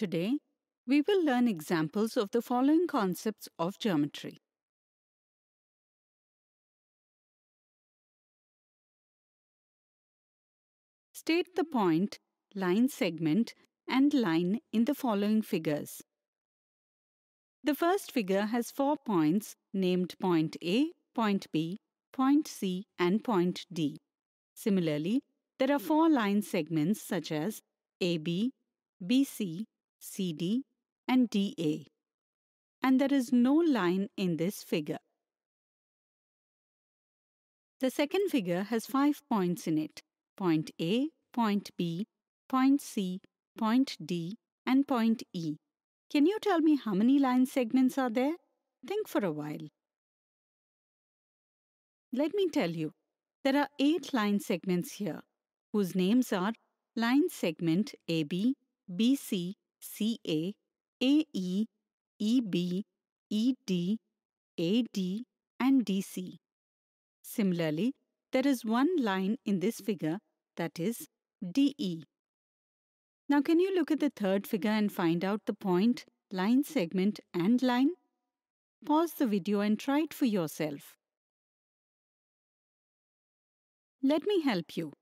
Today, we will learn examples of the following concepts of geometry. State the point, line segment and line in the following figures. The first figure has four points named point A, point B, point C and point D. Similarly, there are four line segments such as AB, BC CD, and DA. And there is no line in this figure. The second figure has five points in it, point A, point B, point C, point D, and point E. Can you tell me how many line segments are there? Think for a while. Let me tell you, there are eight line segments here, whose names are line segment AB, BC, CA, AE, EB, ED, AD, and DC. Similarly, there is one line in this figure that is DE. Now can you look at the third figure and find out the point, line segment and line? Pause the video and try it for yourself. Let me help you.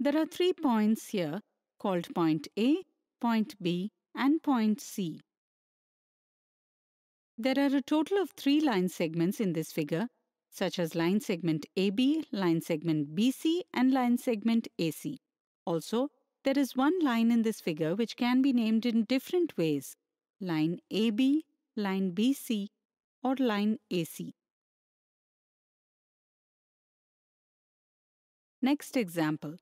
There are three points here called point A, point B and point C. There are a total of three line segments in this figure, such as line segment AB, line segment BC, and line segment AC. Also, there is one line in this figure which can be named in different ways, line AB, line BC, or line AC. Next example.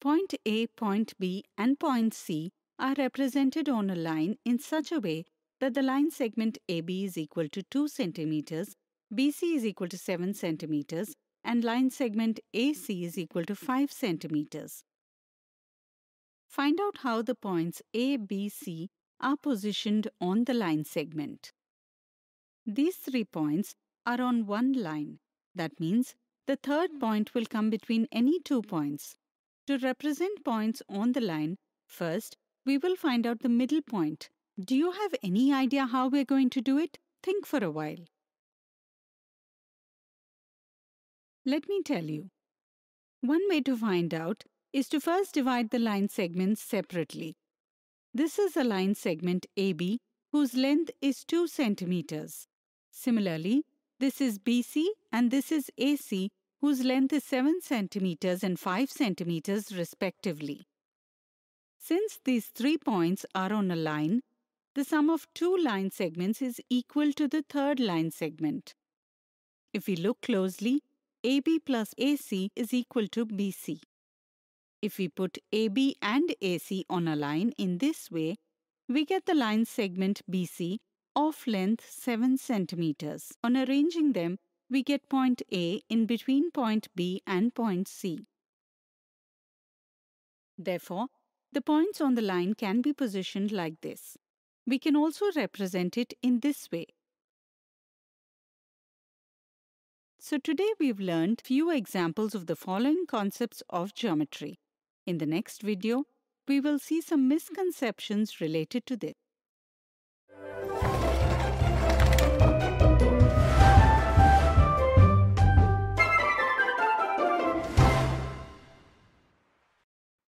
Point A, point B, and point C are represented on a line in such a way that the line segment AB is equal to 2 centimeters, BC is equal to 7 centimeters, and line segment AC is equal to 5 centimeters. Find out how the points A, B, C are positioned on the line segment. These three points are on one line. That means the third point will come between any two points. To represent points on the line, first we will find out the middle point. Do you have any idea how we're going to do it? Think for a while. Let me tell you. One way to find out is to first divide the line segments separately. This is a line segment AB whose length is 2 centimeters. Similarly, this is BC and this is AC whose length is 7 centimeters and 5 centimeters respectively. Since these three points are on a line, the sum of two line segments is equal to the third line segment. If we look closely, AB plus AC is equal to BC. If we put AB and AC on a line in this way, we get the line segment BC of length 7 centimeters. On arranging them, we get point A in between point B and point C. Therefore, the points on the line can be positioned like this. We can also represent it in this way. So today we've learned few examples of the following concepts of geometry. In the next video, we will see some misconceptions related to this.